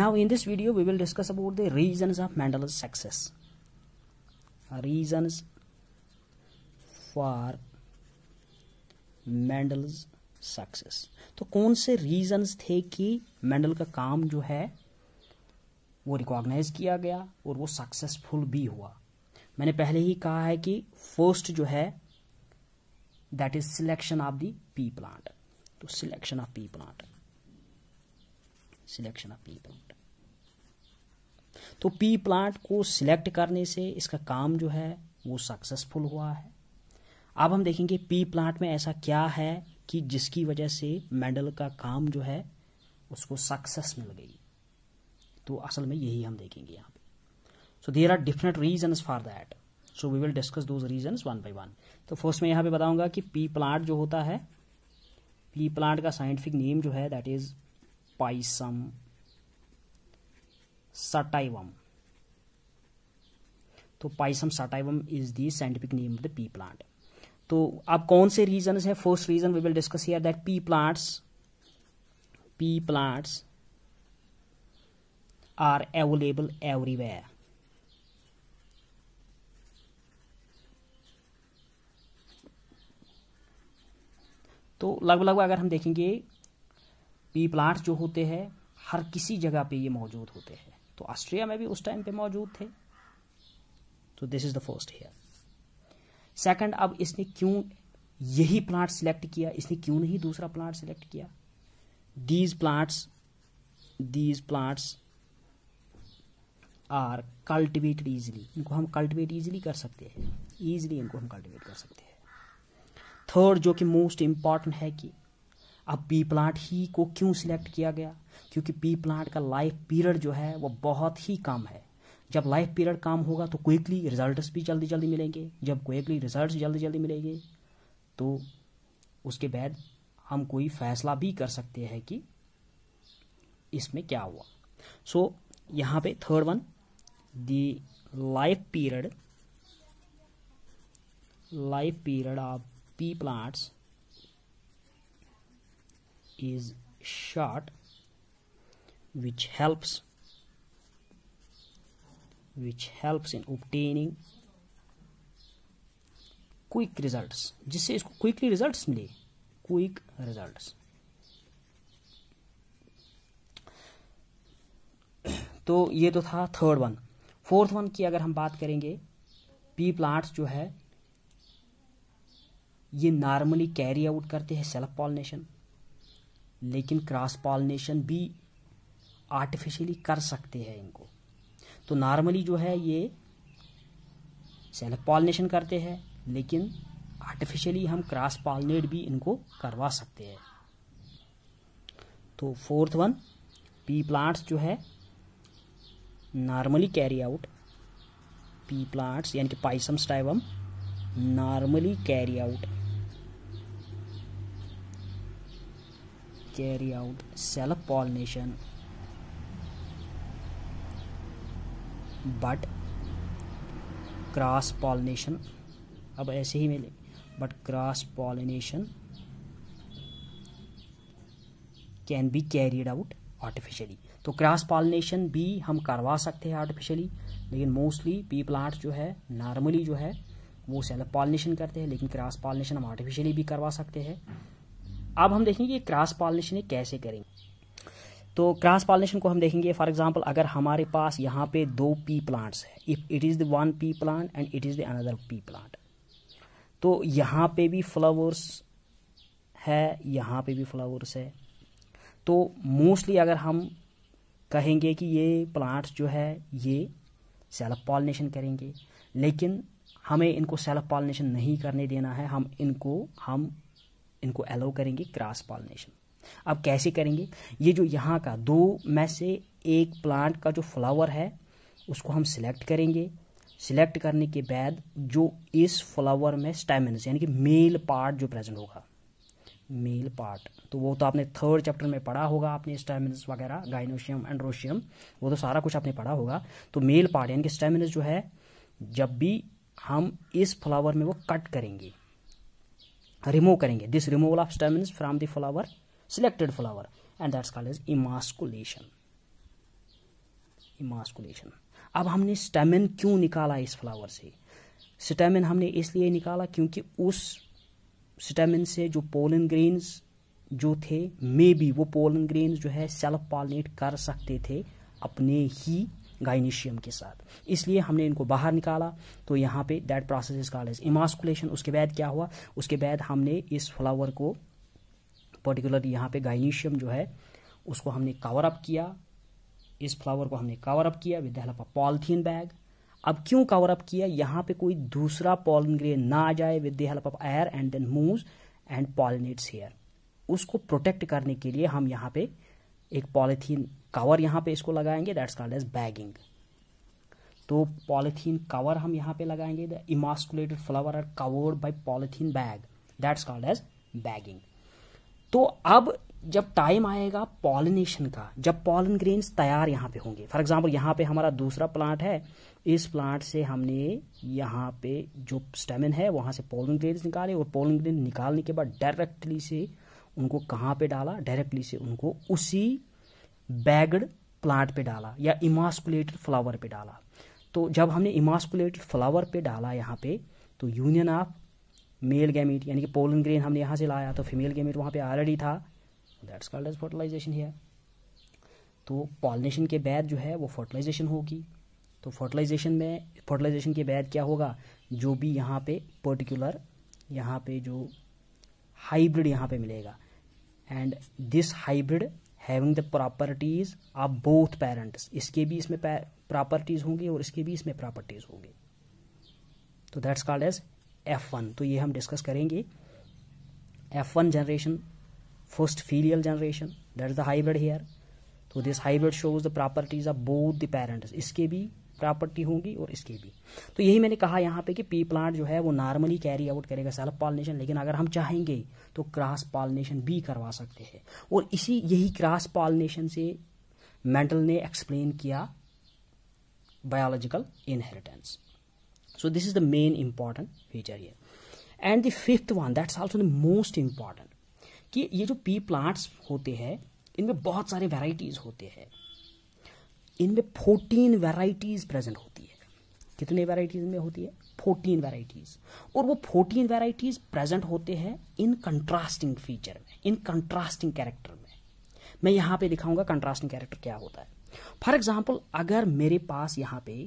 Now in this video we will discuss about the reasons of Mandela's success. Reasons for Mandela's success तो कौन से reasons थे कि Mendel का काम जो है वो रिकॉग्नाइज किया गया और वो सक्सेसफुल भी हुआ मैंने पहले ही कहा है कि फर्स्ट जो है that is selection of the pea plant तो selection of pea plant selection of pea plant तो पी प्लांट को सिलेक्ट करने से इसका काम जो है वो सक्सेसफुल हुआ है अब हम देखेंगे पी प्लांट में ऐसा क्या है कि जिसकी वजह से मेंडल का काम जो है उसको सक्सेस मिल गई तो असल में यही हम देखेंगे यहाँ पे so there are different reason for that so we will discuss those reason one by one तो फर्स्ट में यहाँ पे बताऊंगा कि पी प्लांट जो होता है पी प्लांट का साइंटिफिक नेम जो है दैट इज पाइसम सटाइवम तो Pisum sativum is the scientific name of the pea plant तो अब कौन से रीजन है first reason we will discuss here that pea plants pea plants are available everywhere तो लगभग लगभग अगर हम देखेंगे पी प्लांट जो होते हैं हर किसी जगह पे ये मौजूद होते हैं तो ऑस्ट्रिया में भी उस टाइम पे मौजूद थे तो this is the first here second अब इसने क्यों यही प्लांट सिलेक्ट किया इसने क्यों नहीं दूसरा प्लांट सिलेक्ट किया these plants these plants are cultivated easily इनको हम कल्टिवेट ईजिली कर सकते हैं ईजिली इनको हम कल्टिवेट कर सकते हैं थर्ड जो कि मोस्ट इम्पॉर्टेंट है कि अब पी प्लांट ही को क्यों सिलेक्ट किया गया क्योंकि पी प्लांट का लाइफ पीरियड जो है वो बहुत ही कम है जब लाइफ पीरियड कम होगा तो क्विकली रिजल्ट्स भी जल्दी जल्दी मिलेंगे जब क्विकली रिजल्ट जल्दी जल्दी मिलेंगे तो उसके बाद हम कोई फैसला भी कर सकते हैं कि इसमें क्या हुआ सो so, यहाँ पे third one the life period life period of pea plants is short which helps which helps in obtaining quick results जिससे इसको क्विकली रिजल्ट्स मिले क्विक रिजल्ट्स तो ये तो था थर्ड वन फोर्थ वन की अगर हम बात करेंगे पी प्लांट्स जो है ये नॉर्मली कैरी आउट करते हैं सेल्फ पॉलिनेशन लेकिन क्रॉस पॉलिनेशन भी आर्टिफिशियली कर सकते हैं इनको तो नॉर्मली जो है ये सेल्फ पॉलिनेशन करते हैं लेकिन आर्टिफिशियली हम क्रॉस पॉलिनेट भी इनको करवा सकते हैं तो फोर्थ वन पी प्लांट्स जो है normally carry out pea plants यानी कि Pisum sativum normally carry out carry out self pollination but cross pollination अब ऐसे ही मिले but cross pollination can be carried out artificially तो क्रॉस पॉलिनेशन भी हम करवा सकते हैं आर्टिफिशियली लेकिन मोस्टली पी प्लांट जो है नॉर्मली जो है वो सेल्फ पॉलिनेशन करते हैं लेकिन क्रॉस पॉलिनेशन हम आर्टिफिशियली भी करवा सकते हैं अब हम देखेंगे क्रॉस पॉलिनेशन कैसे करेंगे तो क्रॉस पॉलिनेशन को हम देखेंगे फॉर एग्जाम्पल अगर हमारे पास यहाँ पे दो पी प्लांट्स है if it is the one pea plant and it is the another pea plant तो यहाँ पे भी फ्लावर्स है यहाँ पे भी फ्लावर्स है तो मोस्टली अगर हम कहेंगे कि ये प्लांट्स जो है ये सेल्फ पॉलिनेशन करेंगे लेकिन हमें इनको सेल्फ पॉलिनेशन नहीं करने देना है हम इनको हम इनको अलाउ करेंगे क्रॉस पॉलिनेशन अब कैसे करेंगे ये जो यहाँ का दो में से एक प्लांट का जो फ्लावर है उसको हम सिलेक्ट करेंगे सिलेक्ट करने के बाद जो इस फ्लावर में स्टेमिनस यानी कि मेल पार्ट जो प्रेजेंट होगा मेल पार्ट तो वो तो आपने थर्ड चैप्टर में पढ़ा होगा आपने स्टेमिनस वगैरह गाइनोशियम एंड्रोशियम वो तो सारा कुछ आपने पढ़ा होगा तो मेल पार्ट यानी कि स्टेमिनस जो है जब भी हम इस फ्लावर में वो कट करेंगे रिमूव करेंगे this removal of stamen from the flower selected flower and that's call is emasculation emasculation अब हमने स्टेमिन क्यों निकाला इस फ्लावर से स्टेमिन हमने इसलिए निकाला क्योंकि उस स्टेमिन से जो पोलन ग्रेन्स जो थे मे बी वो पोलन ग्रेन्स जो है सेल्फ पॉलिनेट कर सकते थे अपने ही गाइनिशियम के साथ इसलिए हमने इनको बाहर निकाला तो यहाँ पे that process is called as emasculation उसके बाद क्या हुआ उसके बाद हमने इस फ्लावर को पर्टिकुलर यहाँ पे गाइनिशियम जो है उसको हमने कवर अप किया इस फ्लावर को हमने कवर अप किया with the help of polythene bag अब क्यों कवर अप किया यहाँ पे कोई दूसरा पॉलन ग्रेन ना आ जाए with the help of air and then move and pollinates here उसको प्रोटेक्ट करने के लिए हम यहाँ पे एक पॉलीथीन कवर यहाँ पे इसको लगाएंगे दैट्स कॉल्ड एज बैगिंग तो पॉलीथीन कवर हम यहाँ पे लगाएंगे the emasculated flower are covered by polythene bag that's called as bagging तो अब जब टाइम आएगा पॉलिनेशन का जब पॉलन ग्रेन्स तैयार यहाँ पे होंगे फॉर एग्जाम्पल यहाँ पे हमारा दूसरा प्लांट है इस प्लांट से हमने यहाँ पे जो स्टेमिन है वहां से पोलन ग्रेन्स निकाले और पोलन ग्रेन निकालने के बाद डायरेक्टली से उनको कहाँ पे डाला डायरेक्टली से उनको उसी बैगड प्लांट पे डाला या इमास्कुलेटेड फ्लावर पे डाला तो जब हमने इमास्कुलेटेड फ्लावर पे डाला यहाँ पे तो यूनियन ऑफ मेल गैमिट यानी कि पोलन ग्रेन हमने यहाँ से लाया तो फीमेल गैमिट वहाँ पे ऑलरेडी था दैट्स कॉल्ड एज फर्टिलाइजेशन है तो पॉलिनेशन के बाद जो है वो फर्टिलाइजेशन होगी तो फर्टिलाइजेशन में फर्टिलाइजेशन के बाद क्या होगा जो भी यहाँ पे पर्टिकुलर यहाँ पे जो हाइब्रिड यहाँ पे मिलेगा and this hybrid having the properties of both parents इसके भी इसमें प्रॉपर्टीज होंगी और इसके भी इसमें प्रॉपर्टीज होंगी तो that's called as F one तो ये हम डिस्कस करेंगे F one generation first filial generation that is the hybrid here तो this hybrid shows the properties of both the parents इसके भी प्रॉपर्टी होंगी और इसकी भी तो यही मैंने कहा यहाँ पे कि पी प्लांट जो है वो नॉर्मली कैरी आउट करेगा सेल्फ पॉलिनेशन लेकिन अगर हम चाहेंगे तो क्रॉस पॉलिनेशन भी करवा सकते हैं और इसी यही क्रॉस पॉलिनेशन से मेंटल ने एक्सप्लेन किया biological inheritance so this is the main important feature ये and the fifth one that's also the most important कि ये जो पी प्लांट्स होते हैं इनमें बहुत सारे वेराइटीज होते हैं इनमें फोर्टीन वेराइटीज प्रेजेंट होती है कितने वेराइटीज में होती है फोर्टीन वेराइटीज और वो फोर्टीन वेराइटीज प्रेजेंट होते हैं इन कंट्रास्टिंग फीचर में इन कंट्रास्टिंग कैरेक्टर में मैं यहां पे दिखाऊंगा कंट्रास्टिंग कैरेक्टर क्या होता है फॉर एग्जाम्पल अगर मेरे पास यहां पे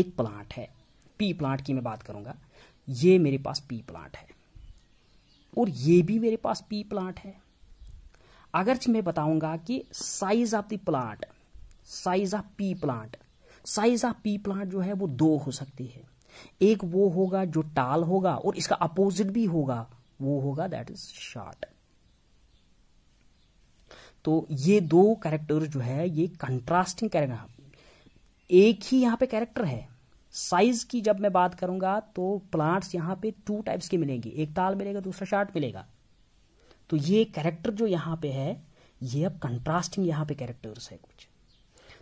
एक प्लांट है पी प्लांट की मैं बात करूंगा ये मेरे पास पी प्लांट है और ये भी मेरे पास पी प्लांट है अगर मैं बताऊंगा कि size of the plant size of pea plant size of pea plant जो है वो दो हो सकती है एक वो होगा जो टाल होगा और इसका अपोजिट भी होगा वो होगा दैट इज शॉर्ट तो ये दो कैरेक्टर जो है ये कंट्रास्टिंग कैरेक्टर एक ही यहां पे कैरेक्टर है साइज की जब मैं बात करूंगा तो प्लांट्स यहां पे टू टाइप्स के मिलेंगे एक ताल मिलेगा दूसरा शार्ट मिलेगा तो ये कैरेक्टर जो यहां पे है ये अब कंट्रास्टिंग यहां पे कैरेक्टर्स है कुछ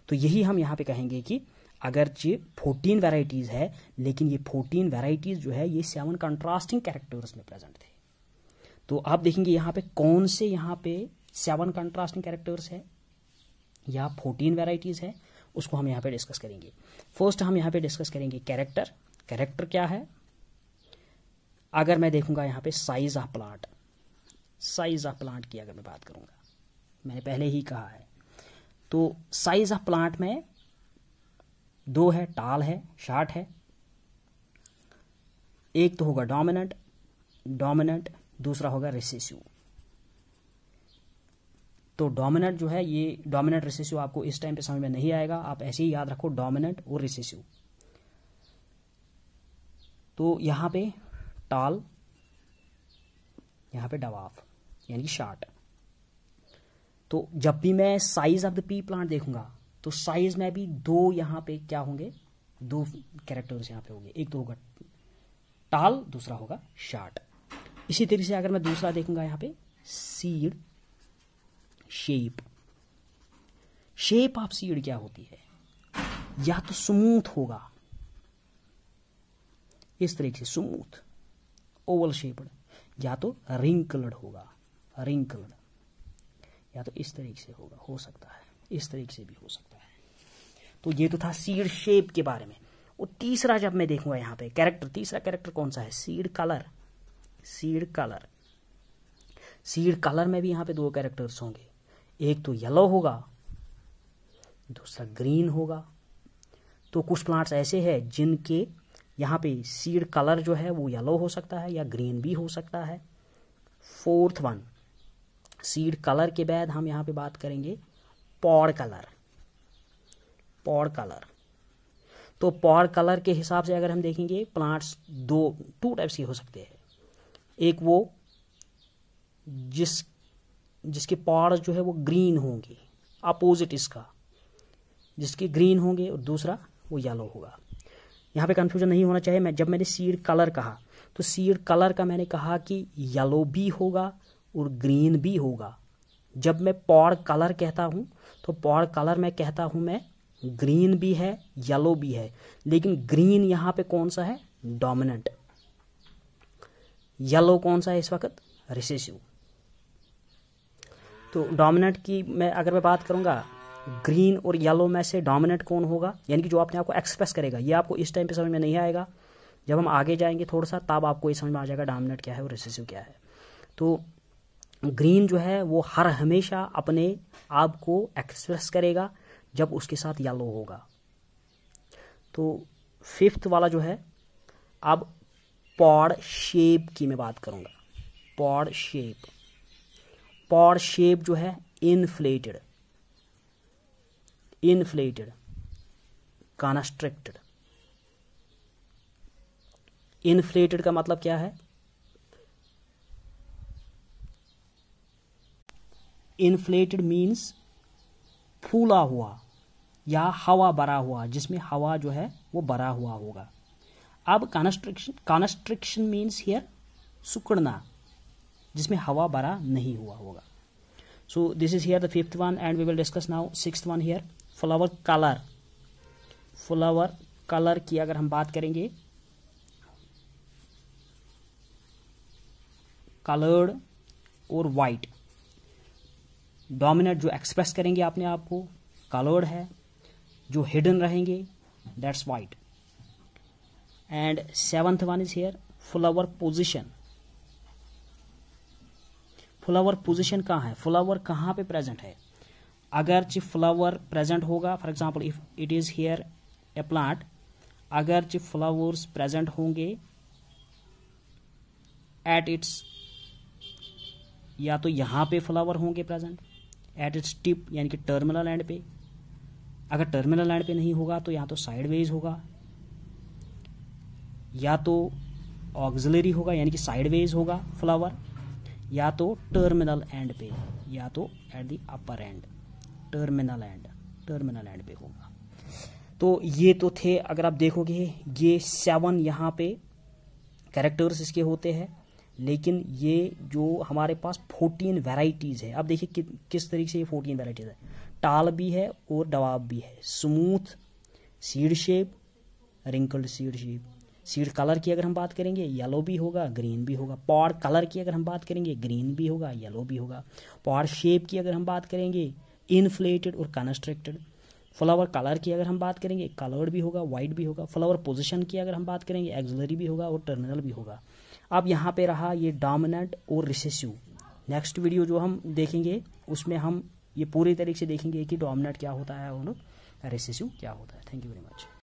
तो यही हम यहाँ पे कहेंगे कि अगर ये फोर्टीन वेराइटीज़ है लेकिन ये फोर्टीन वेराइटीज़ जो है ये सेवन कंट्रास्टिंग कैरेक्टर्स में प्रेजेंट थे तो आप देखेंगे यहाँ पे कौन से यहाँ पे सेवन कंट्रास्टिंग कैरेक्टर्स है या फोर्टीन वेराइटीज़ है उसको हम यहाँ पे डिस्कस करेंगे फर्स्ट हम यहाँ पे डिस्कस करेंगे कैरेक्टर कैरेक्टर क्या है अगर मैं देखूंगा यहाँ पे size of plant size of plant की अगर मैं बात करूंगा मैंने पहले ही कहा है तो साइज ऑफ प्लांट में दो है टाल है शार्ट है एक तो होगा डोमिनेंट डोमिनेंट दूसरा होगा रिसेसिव तो डोमिनेंट जो है ये डोमिनेंट रिसेसिव आपको इस टाइम पे समझ में नहीं आएगा आप ऐसे ही याद रखो डोमिनेंट और रिसेसिव तो यहां पे टाल यहां पे डवाफ यानी शार्ट तो जब भी मैं size of the pea plant देखूंगा तो साइज में भी दो यहां पे क्या होंगे दो कैरेक्टर्स यहां पे होंगे एक तो होगा टाल दूसरा होगा शार्ट इसी तरीके से अगर मैं दूसरा देखूंगा यहां पे seed shape shape of seed क्या होती है या तो स्मूथ होगा इस तरीके से स्मूथ ओवल शेप या तो रिंग कलर्ड होगा रिंग कलर्ड या तो इस तरीके से होगा हो सकता है इस तरीके से भी हो सकता है तो ये तो था सीड शेप के बारे में और तीसरा जब मैं देखूंगा यहाँ पे कैरेक्टर तीसरा कैरेक्टर कौन सा है seed colour seed colour seed colour में भी यहाँ पे दो कैरेक्टर्स होंगे एक तो येलो होगा दूसरा ग्रीन होगा तो कुछ प्लांट्स ऐसे हैं जिनके यहाँ पे सीड कलर जो है वो येलो हो सकता है या ग्रीन भी हो सकता है फोर्थ वन सीड कलर के बाद हम यहाँ पे बात करेंगे पौड़ कलर पौड़ कलर तो पौड़ कलर के हिसाब से अगर हम देखेंगे प्लांट्स दो टू टाइप्स के हो सकते हैं एक वो जिस जिसके पौड़ जो है वो ग्रीन होंगे अपोजिट इसका जिसके ग्रीन होंगे और दूसरा वो येलो होगा यहाँ पे कंफ्यूजन नहीं होना चाहिए मैं जब मैंने सीड कलर कहा तो सीड कलर का मैंने कहा कि येलो भी होगा और ग्रीन भी होगा जब मैं पॉड कलर कहता हूँ तो पॉड कलर में कहता हूँ मैं ग्रीन भी है येलो भी है लेकिन ग्रीन यहाँ पे कौन सा है डोमिनेंट येलो कौन सा है इस वक्त रिसेसिव तो डोमिनेंट की मैं अगर मैं बात करूँगा ग्रीन और येलो में से डोमिनेंट कौन होगा यानी कि जो अपने आपको एक्सप्रेस करेगा ये आपको इस टाइम पे समझ में नहीं आएगा जब हम आगे जाएंगे थोड़ा सा तब आपको ये समझ में आ जाएगा डोमिनेंट क्या है और रिसेसिव क्या है तो ग्रीन जो है वो हर हमेशा अपने आप को एक्सप्रेस करेगा जब उसके साथ येलो होगा तो फिफ्थ वाला जो है अब पॉड शेप की मैं बात करूंगा पॉड शेप पॉड शेप जो है इनफ्लेटेड इनफ्लेटेड कॉन्स्ट्रिक्टेड इन्फ्लेटेड का मतलब क्या है इन्फ्लेटेड मीन्स फूला हुआ या हवा भरा हुआ जिसमें हवा जो है वो भरा हुआ होगा अब कॉन्स्ट्रिक्शन कॉन्स्ट्रिक्शन मीन्स हियर सुकड़ना जिसमें हवा भरा नहीं हुआ होगा so this is here the fifth one and we will discuss now six one here flower colour flower colour की अगर हम बात करेंगे कलर्ड और वाइट डोमिनेट जो एक्सप्रेस करेंगे आपने आपको कलर्ड है जो हिडन रहेंगे that's white and seventh one is here flower position flower position कहाँ है फ्लावर कहाँ पे प्रेजेंट है अगर अगरच फ्लावर प्रेजेंट होगा for example if it is here a plant अगर अगरच फ्लावर्स प्रेजेंट होंगे एट इट्स या तो यहाँ पे फ्लावर होंगे प्रेजेंट एट इट्स टिप यानी कि टर्मिनल एंड पे अगर टर्मिनल एंड पे नहीं होगा तो या तो साइडवेज होगा या तो ऑक्सिलरी होगा यानी कि साइडवेज होगा फ्लावर या तो टर्मिनल एंड पे या तो at the upper end terminal end terminal end पे होगा तो ये तो थे अगर आप देखोगे ये सेवन यहाँ पे कैरेक्टर्स इसके होते हैं लेकिन ये जो हमारे पास फोर्टीन वेराइटीज़ है अब देखिए कि, किस तरीके से ये फोर्टीन वेराइटीज़ है टाल भी है और डवाब भी है smooth seed shape wrinkled seed shape seed colour की अगर हम बात करेंगे येलो भी होगा ग्रीन भी होगा पॉड कलर की अगर हम बात करेंगे ग्रीन भी होगा येलो भी होगा पॉड शेप की अगर हम बात करेंगे इनफ्लेटेड और कंस्ट्रक्टेड फ्लावर कलर की अगर हम बात करेंगे कलर्ड भी होगा वाइट भी होगा फ्लावर पोजिशन की अगर हम बात करेंगे एक्जलरी भी होगा और टर्मिनल भी होगा अब यहाँ पे रहा ये डोमिनेंट और रिसेसिव नेक्स्ट वीडियो जो हम देखेंगे उसमें हम ये पूरी तरीके से देखेंगे कि डोमिनेंट क्या होता है और रिसेसिव क्या होता है थैंक यू वेरी मच